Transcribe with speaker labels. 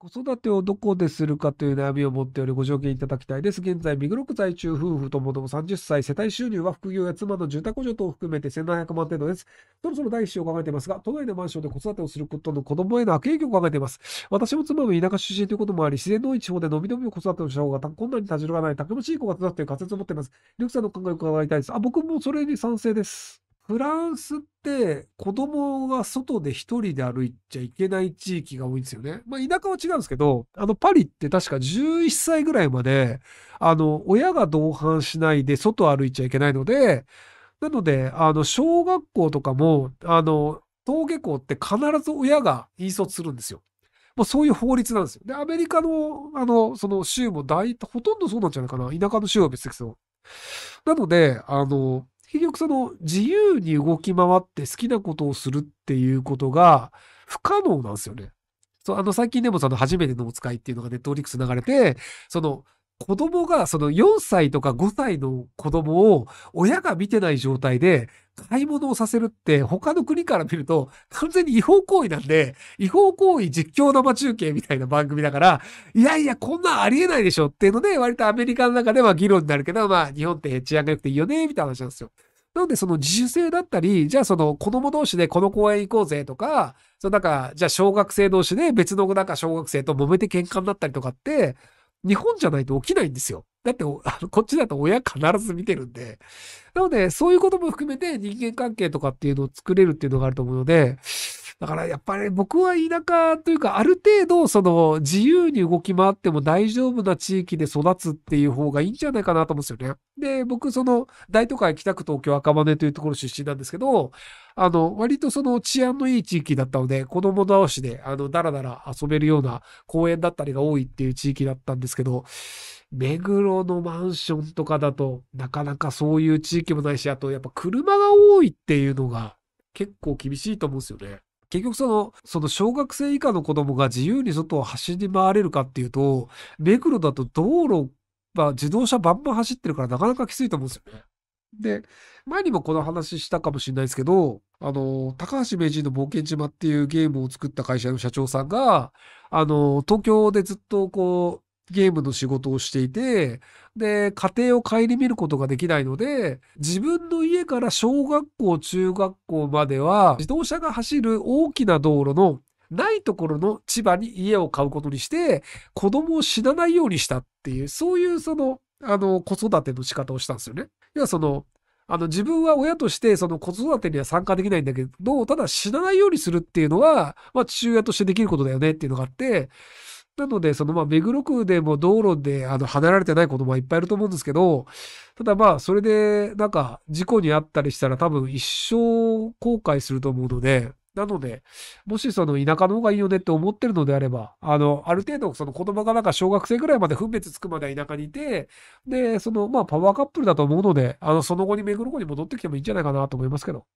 Speaker 1: 子育てをどこでするかという悩みを持っており、ご条件いただきたいです。現在、目黒区在住夫婦ともども30歳、世帯収入は副業や妻の住宅補助等を含めて1700万程度です。そろそろ第一子を考えていますが、都内のマンションで子育てをすることの子供への悪影響を考えています。私も妻も田舎出身ということもあり、自然の多い地方でのびのび子育てをした方が困難に立ち寄らない、たくましい子が育つという仮説を持っています。リュクさんの考えを伺いたいです。あ、僕もそれに賛成です。フランスって子供が外で一人で歩いちゃいけない地域が多いんですよね。まあ田舎は違うんですけど、あのパリって確か11歳ぐらいまで、あの親が同伴しないで外歩いちゃいけないので、なので、あの小学校とかも、あの登下校って必ず親が引率するんですよ。もうそういう法律なんですよ。で、アメリカの、あの、その州も大、ほとんどそうなんじゃないかな。田舎の州は別ですけど。なので、あの、結局その自由に動き回って好きなことをするっていうことが不可能なんですよね。そう、あの最近でもその初めてのお使いっていうのがネットフリックス流れて、その子供がその4歳とか5歳の子供を親が見てない状態で買い物をさせるって他の国から見ると完全に違法行為なんで、違法行為実況生中継みたいな番組だから、いやいや、こんなんありえないでしょっていうので、割とアメリカの中では議論になるけど、まあ日本って治安が良くていいよね、みたいな話なんですよ。なので、その自主性だったり、じゃあその子供同士でこの公園行こうぜとか、そのなんか、じゃあ小学生同士で別のなんか小学生と揉めて喧嘩になったりとかって、日本じゃないと起きないんですよ。だって、あの、こっちだと親必ず見てるんで。なので、そういうことも含めて人間関係とかっていうのを作れるっていうのがあると思うので、だからやっぱり僕は田舎というか、ある程度、その、自由に動き回っても大丈夫な地域で育つっていう方がいいんじゃないかなと思うんですよね。で、僕、その、大都会北区東京赤羽というところ出身なんですけど、あの、割とその治安のいい地域だったので、子供同士で、あの、だらだら遊べるような公園だったりが多いっていう地域だったんですけど、目黒のマンションとかだとなかなかそういう地域もないし、あとやっぱ車が多いっていうのが結構厳しいと思うんですよね。結局その、その小学生以下の子供が自由に外を走り回れるかっていうと、目黒だと道路ぱ自動車バンバン走ってるからなかなかきついと思うんですよね。で、前にもこの話したかもしれないですけど、あの、高橋名人の冒険島っていうゲームを作った会社の社長さんが、あの、東京でずっとこう、ゲームの仕事をしていて、で、家庭を顧みることができないので、自分の家から小学校、中学校までは、自動車が走る大きな道路のないところの千葉に家を買うことにして、子供を死なないようにしたっていう、そういうその、あの、子育ての仕方をしたんですよね。要はその、あの、自分は親として、その子育てには参加できないんだけど、ただ死なないようにするっていうのは、まあ、父親としてできることだよねっていうのがあって、なので、そのまあ、目黒区でも道路で、あの、離れてない子供はいっぱいいると思うんですけど、ただまあ、それで、なんか、事故に遭ったりしたら多分一生後悔すると思うので、なので、もしその田舎の方がいいよねって思ってるのであれば、あの、ある程度その子供がなんか小学生ぐらいまで分別つくまでは田舎にいて、で、そのまあパワーカップルだと思うので、あの、その後に目黒湖に戻ってきてもいいんじゃないかなと思いますけど。